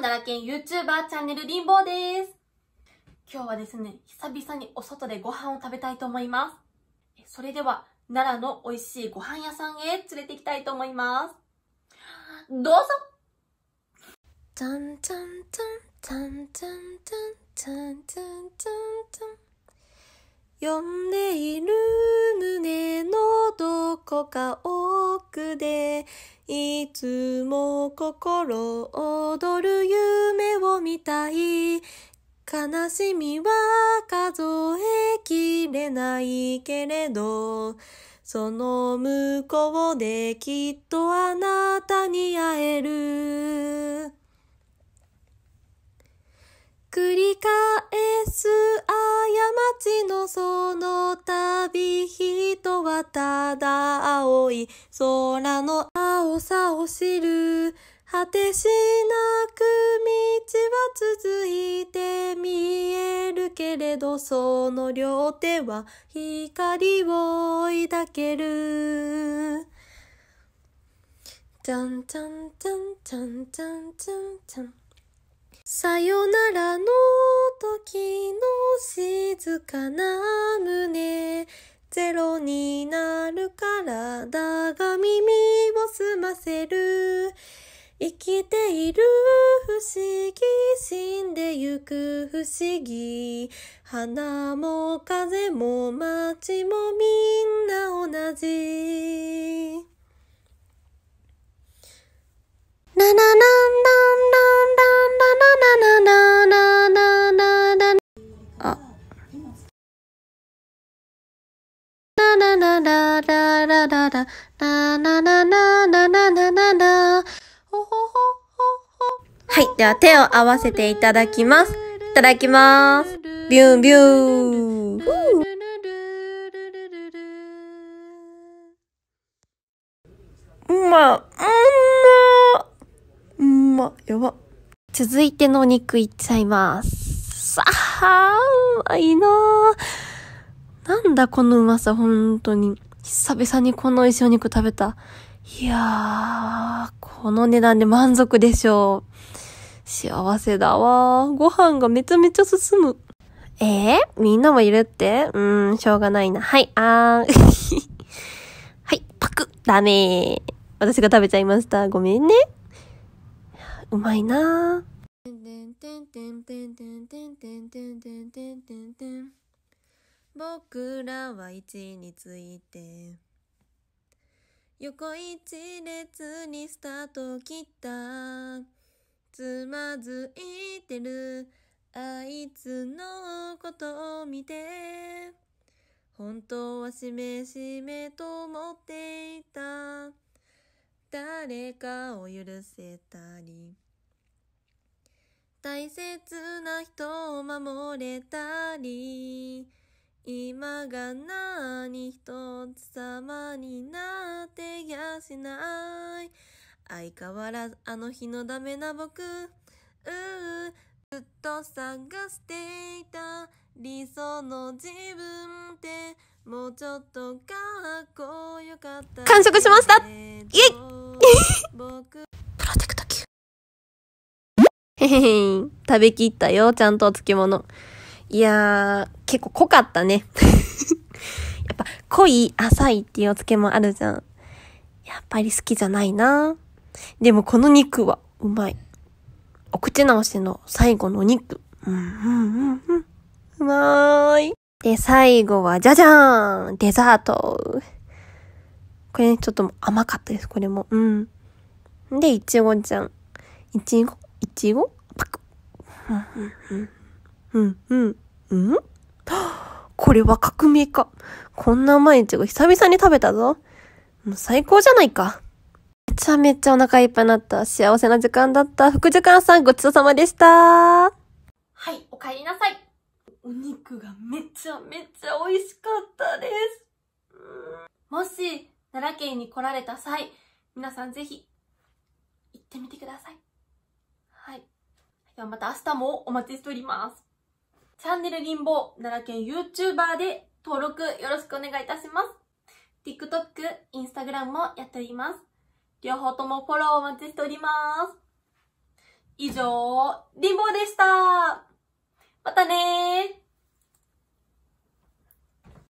奈良県 YouTuber チャンネルリンボーです。今日はですね、久々にお外でご飯を食べたいと思います。それでは、奈良の美味しいご飯屋さんへ連れて行きたいと思います。どうぞじゃんじゃんじゃんじゃんじゃんじゃんじゃん呼んでいる胸のどこか奥でいつも心躍る夢を見たい。悲しみは数えきれないけれど、その向こうできっとあなたに会える。繰り返す過ちのその度人はただ青い空のとさを知る果てしなく道は続いて見えるけれどその両手は光を抱けるじゃんじゃんじゃんじゃんじゃんじゃんじゃんさよならの時の静かな胸ゼロになる体が耳をせる生きている不思議死んでゆく不思議花も風も街もみんな同じララランランランランラララ、ラララララララララララはい、では手を合わせていただきます。いただきます。ビュンビュー。うま、うん、ま、うま、やば。続いてのお肉いっちゃいます。さあ、うまいなぁ。なんだこのうまさ、ほんとに。久々にこの美味しいお肉食べた。いやー、この値段で満足でしょう。幸せだわー。ご飯がめちゃめちゃ進む。えー、みんなもいるってうーん、しょうがないな。はい、あー。はい、パクダメー。私が食べちゃいました。ごめんね。うまいなー。僕らは置について横一列にスタートを切ったつまずいてるあいつのことを見て本当はしめしめと思っていた誰かを許せたり大切な人を守れたり今が何一つ様になってやしない。相変わらずあの日のダメな僕。ううずっと探していた理想の自分ってもうちょっとかっこよかった完食しましたイェイプロテクト 9! へへへ食べきったよ、ちゃんとお漬物。いやー、結構濃かったね。やっぱ、濃い、浅いっていうおけもあるじゃん。やっぱり好きじゃないなでもこの肉は、うまい。お口直しの最後のお肉。うん、うん、うん、うん。うまーい。で、最後は、じゃじゃーんデザートこれね、ちょっと甘かったです、これも。うん。で、いちごちゃん。いちごいちごパク。うん、うん、うん。うん、うん。んこれは革命か。こんな甘いがちご久々に食べたぞ。もう最高じゃないか。めちゃめちゃお腹いっぱいになった。幸せな時間だった。副時間さんごちそうさまでした。はい、お帰りなさい。お肉がめちゃめちゃ美味しかったです。もし、奈良県に来られた際、皆さんぜひ、行ってみてください。はい。ではまた明日もお待ちしております。チャンネルリンボー、奈良県 YouTuber で登録よろしくお願いいたします。TikTok、Instagram もやっております。両方ともフォローお待ちしております。以上、リンボーでしたまたねー